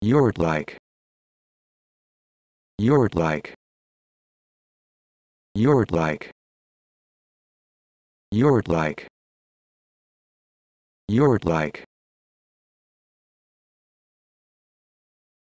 You're like. You're like. You're like. You're like. You're like.